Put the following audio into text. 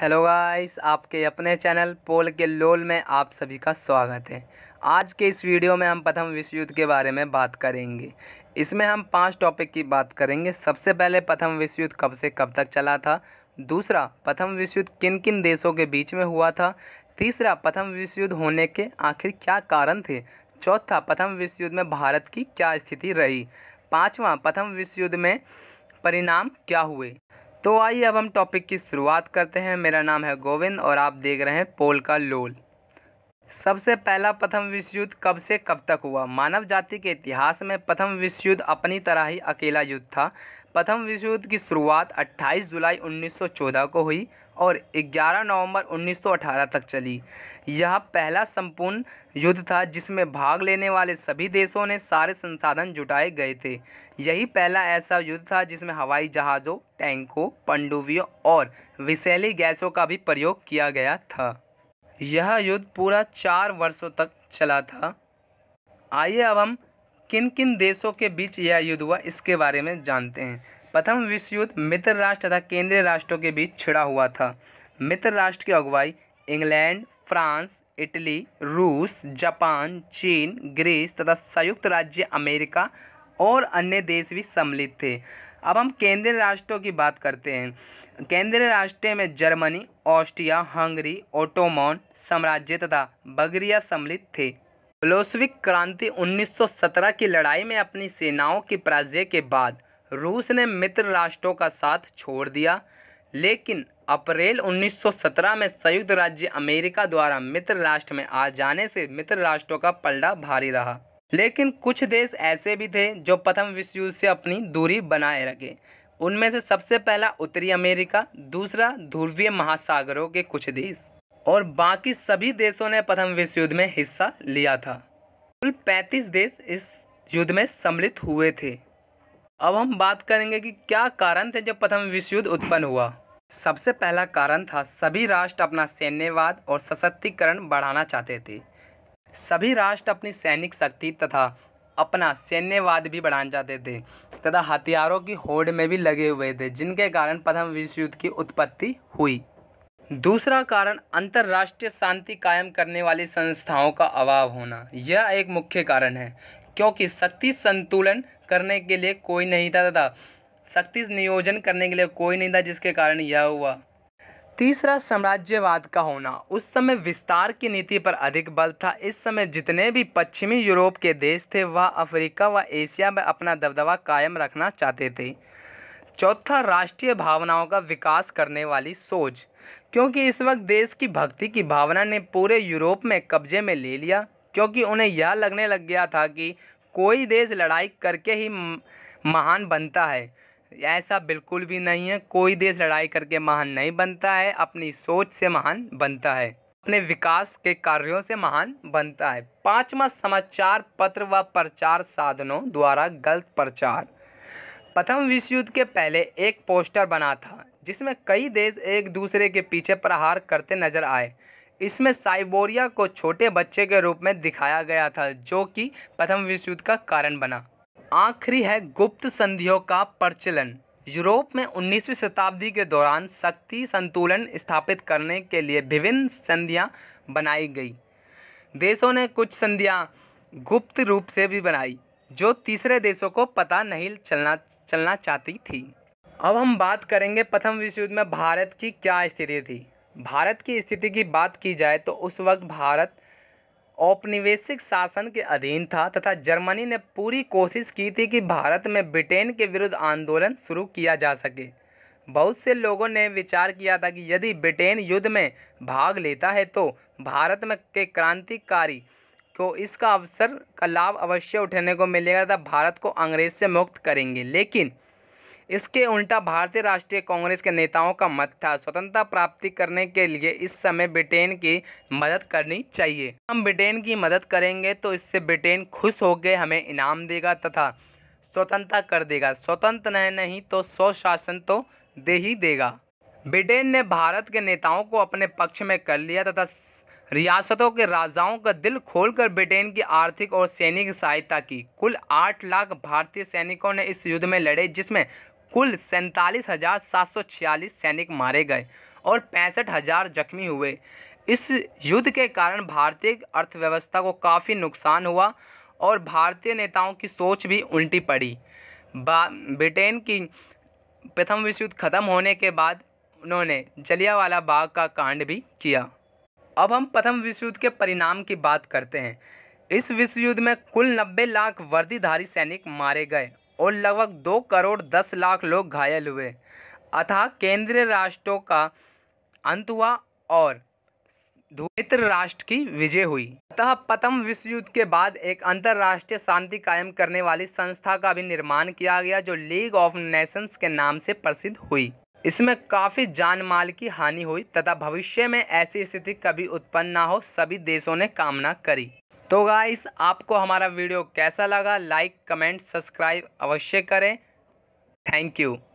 hello guys आपके अपने channel पोल के लोल में आप सभी का स्वागत है आज के इस वीडियो में हम प्रथम विश्व युद्ध के बारे में बात करेंगे इसमें हम पांच टॉपिक की बात करेंगे सबसे पहले प्रथम विश्व युद्ध कब से कब तक चला था दूसरा प्रथम विश्व युद्ध किन किन देशों के बीच में हुआ था तीसरा प्रथम विश्व युद्ध होने के आखिर क्या कारण थे चौथा प्रथम विश्व युद्ध में भारत की क्या स्थिति रही पाँचवा प्रथम विश्व युद्ध में परिणाम क्या हुए तो आइए अब हम टॉपिक की शुरुआत करते हैं मेरा नाम है गोविंद और आप देख रहे हैं पोल का लोल सबसे पहला प्रथम विश्व युद्ध कब से कब तक हुआ मानव जाति के इतिहास में प्रथम विश्व युद्ध अपनी तरह ही अकेला युद्ध था प्रथम विश्व युद्ध की शुरुआत 28 जुलाई 1914 को हुई और 11 नवंबर 1918 तक चली यह पहला संपूर्ण युद्ध था जिसमें भाग लेने वाले सभी देशों ने सारे संसाधन जुटाए गए थे यही पहला ऐसा युद्ध था जिसमें हवाई जहाज़ों टैंकों पंडुबियों और विशैली गैसों का भी प्रयोग किया गया था यह युद्ध पूरा चार वर्षों तक चला था आइए अब हम किन किन देशों के बीच यह युद्ध हुआ इसके बारे में जानते हैं प्रथम विश्व युद्ध मित्र राष्ट्र तथा केंद्रीय राष्ट्रों के बीच छिड़ा हुआ था मित्र राष्ट्र की अगुवाई इंग्लैंड फ्रांस इटली रूस जापान चीन ग्रीस तथा संयुक्त राज्य अमेरिका और अन्य देश भी सम्मिलित थे अब हम केंद्रीय राष्ट्रों की बात करते हैं केंद्रीय राष्ट्र में जर्मनी ऑस्ट्रिया हंगरी ओटोमान साम्राज्य तथा बगरिया सम्मिलित थे बोलोशविक क्रांति 1917 की लड़ाई में अपनी सेनाओं की पराजय के बाद रूस ने मित्र राष्ट्रों का साथ छोड़ दिया लेकिन अप्रैल 1917 में संयुक्त राज्य अमेरिका द्वारा मित्र राष्ट्र में आ जाने से मित्र राष्ट्रों का पलड़ा भारी रहा लेकिन कुछ देश ऐसे भी थे जो प्रथम विश्व युद्ध से अपनी दूरी बनाए रखे उनमें से सबसे पहला उत्तरी अमेरिका दूसरा ध्रुवीय महासागरों के कुछ देश और बाकी सभी देशों ने प्रथम विश्व युद्ध में हिस्सा लिया था कुल पैंतीस देश इस युद्ध में सम्मिलित हुए थे अब हम बात करेंगे कि क्या कारण थे जब प्रथम विश्व युद्ध उत्पन्न हुआ सबसे पहला कारण था सभी राष्ट्र अपना सैन्यवाद और सशक्तिकरण बढ़ाना चाहते थे सभी राष्ट्र अपनी सैनिक शक्ति तथा अपना सैन्यवाद भी बढ़ाना चाहते थे तथा हथियारों की होड़ में भी लगे हुए थे जिनके कारण प्रथम विश्व युद्ध की उत्पत्ति हुई दूसरा कारण अंतर्राष्ट्रीय शांति कायम करने वाली संस्थाओं का अभाव होना यह एक मुख्य कारण है क्योंकि शक्ति संतुलन करने के लिए कोई नहीं था तथा शक्ति नियोजन करने के लिए कोई नहीं था जिसके कारण यह हुआ तीसरा साम्राज्यवाद का होना उस समय विस्तार की नीति पर अधिक बल था इस समय जितने भी पश्चिमी यूरोप के देश थे वह अफ्रीका व एशिया में अपना दबदबा कायम रखना चाहते थे चौथा राष्ट्रीय भावनाओं का विकास करने वाली सोच क्योंकि इस वक्त देश की भक्ति की भावना ने पूरे यूरोप में कब्जे में ले लिया क्योंकि उन्हें यह लगने लग गया था कि कोई देश लड़ाई करके ही महान बनता है ऐसा बिल्कुल भी नहीं है कोई देश लड़ाई करके महान नहीं बनता है अपनी सोच से महान बनता है अपने विकास के कार्यों से महान बनता है पांचवा समाचार पत्र व प्रचार साधनों द्वारा गलत प्रचार प्रथम विश्व युद्ध के पहले एक पोस्टर बना था जिसमें कई देश एक दूसरे के पीछे प्रहार करते नजर आए इसमें साइबोरिया को छोटे बच्चे के रूप में दिखाया गया था जो कि प्रथम विश्व युद्ध का कारण बना आखिरी है गुप्त संधियों का प्रचलन यूरोप में 19वीं शताब्दी के दौरान शक्ति संतुलन स्थापित करने के लिए विभिन्न संधियाँ बनाई गई देशों ने कुछ संधियाँ गुप्त रूप से भी बनाई जो तीसरे देशों को पता नहीं चलना चलना चाहती थी अब हम बात करेंगे प्रथम विश्व युद्ध में भारत की क्या स्थिति थी भारत की स्थिति की बात की जाए तो उस वक्त भारत औपनिवेशिक शासन के अधीन था तथा जर्मनी ने पूरी कोशिश की थी कि भारत में ब्रिटेन के विरुद्ध आंदोलन शुरू किया जा सके बहुत से लोगों ने विचार किया था कि यदि ब्रिटेन युद्ध में भाग लेता है तो भारत में के क्रांतिकारी को इसका अवसर का लाभ अवश्य उठाने को मिलेगा तथा भारत को अंग्रेज से मुक्त करेंगे लेकिन इसके उल्टा भारतीय राष्ट्रीय कांग्रेस के नेताओं का मत था स्वतंत्रता प्राप्ति करने के लिए इस समय ब्रिटेन की मदद करनी चाहिए हम ब्रिटेन की मदद करेंगे तो इससे ब्रिटेन खुश होकर हमें इनाम देगा तथा स्वतंत्रता कर देगा स्वतंत्र न नहीं तो स्वशासन तो दे ही देगा ब्रिटेन ने भारत के नेताओं को अपने पक्ष में कर लिया तथा रियासतों के राजाओं का दिल खोलकर ब्रिटेन की आर्थिक और सैनिक सहायता की कुल आठ लाख भारतीय सैनिकों ने इस युद्ध में लड़े जिसमें कुल सैंतालीस हज़ार सात सौ छियालीस सैनिक मारे गए और पैंसठ हज़ार जख्मी हुए इस युद्ध के कारण भारतीय अर्थव्यवस्था को काफ़ी नुकसान हुआ और भारतीय नेताओं की सोच भी उल्टी पड़ी ब्रिटेन की प्रथम विश्व युद्ध खत्म होने के बाद उन्होंने जलियावाला बाग का कांड भी किया अब हम प्रथम विश्व युद्ध के परिणाम की बात करते हैं इस विश्व युद्ध में कुल नब्बे लाख वर्दीधारी सैनिक मारे गए और लगभग दो करोड़ दस लाख लोग घायल हुए अतः केंद्रीय राष्ट्रों का अंत हुआ और मित्र राष्ट्र की विजय हुई अतः प्रथम विश्व युद्ध के बाद एक अंतर्राष्ट्रीय शांति कायम करने वाली संस्था का भी निर्माण किया गया जो लीग ऑफ नेशंस के नाम से प्रसिद्ध हुई इसमें काफ़ी जान माल की हानि हुई तथा भविष्य में ऐसी स्थिति कभी उत्पन्न ना हो सभी देशों ने कामना करी तो गाइस आपको हमारा वीडियो कैसा लगा लाइक कमेंट सब्सक्राइब अवश्य करें थैंक यू